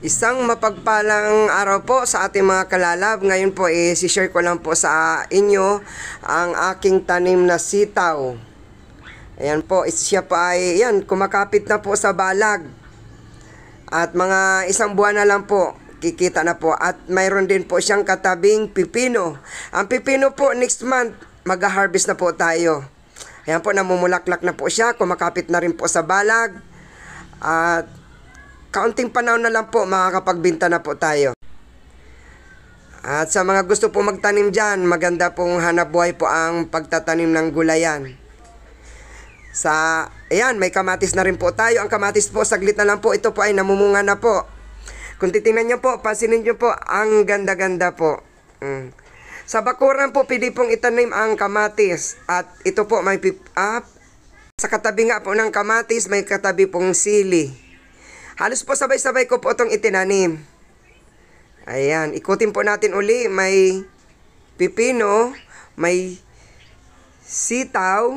Isang mapagpalang araw po sa ating mga kalalab. Ngayon po eh, share ko lang po sa inyo ang aking tanim na sitaw. Ayan po, siya pa ay, ayan, kumakapit na po sa balag. At mga isang buwan na lang po, kikita na po. At mayroon din po siyang katabing pipino. Ang pipino po next month, mag-harvest na po tayo. Ayan po, namumulaklak na po siya, kumakapit na rin po sa balag. At Kaunting panahon na lang po makakapagbinta na po tayo. At sa mga gusto po magtanim dyan, maganda pong hanap buhay po ang pagtatanim ng gulayan. Sa, ayan, may kamatis na rin po tayo. Ang kamatis po, saglit na lang po, ito po ay namumunga na po. Kung titingnan nyo po, pasinin nyo po, ang ganda-ganda po. Mm. Sa bakuran po, pwede pong itanim ang kamatis. At ito po, may pip up. Ah, sa katabi nga po ng kamatis, may katabi pong sili. Halos po sabay-sabay ko po itong itinanim. Ayan, ikutin po natin uli. May pipino, may sitaw.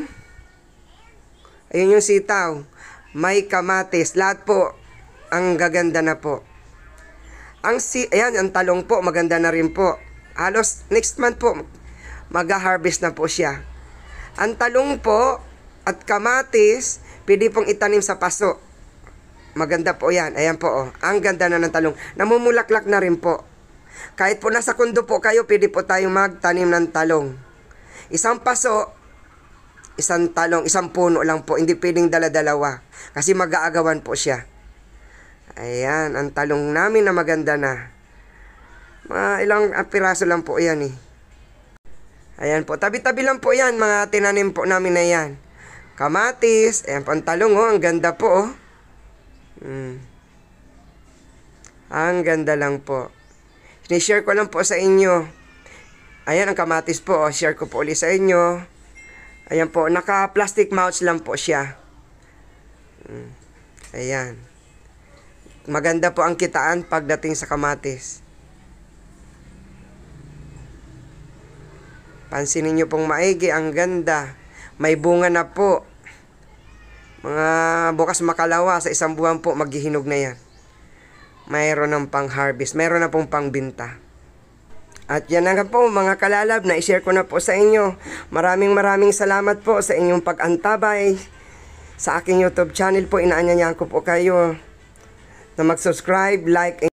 Ayun yung sitaw. May kamatis. Lahat po ang gaganda na po. Ang si ayan, ang talong po, maganda na rin po. Halos next month po, mag-harvest na po siya. Ang talong po at kamatis, pwede pong itanim sa paso. Maganda po yan. Ayan po, oh. Ang ganda na ng talong. Namumulaklak na rin po. Kahit po nasa kundo po kayo, pwede po tayo magtanim ng talong. Isang paso, isang talong, isang puno lang po. Hindi pwedeng dala-dalawa. Kasi mag-aagawan po siya. Ayan, ang talong namin na maganda na. Mga ilang ah, piraso lang po yan eh. Ayan po, tabi-tabi lang po yan, mga tinanim po namin na yan. Kamatis, ayan po ang talong oh, ang ganda po oh. Mm. Ah, ang ganda lang po. Sinishare ko lang po sa inyo. Ayan ang kamatis po. Oh. Share ko po ulit sa inyo. Ayan po. Naka-plastic mouth lang po siya. Mm. Ayan. Maganda po ang kitaan pagdating sa kamatis. Pansinin nyo pong maigi. Ang ganda. May bunga na po. Mga bukas makalawa sa isang buwan po maghihinog na yan. Mayroon ng pang harvest, mayroon na pong pangbinta. At yan na nga po mga kalalab na i-share ko na po sa inyo. Maraming maraming salamat po sa inyong pagantabay Sa aking YouTube channel po inaanyayahan ko po kayo na mag-subscribe, like, and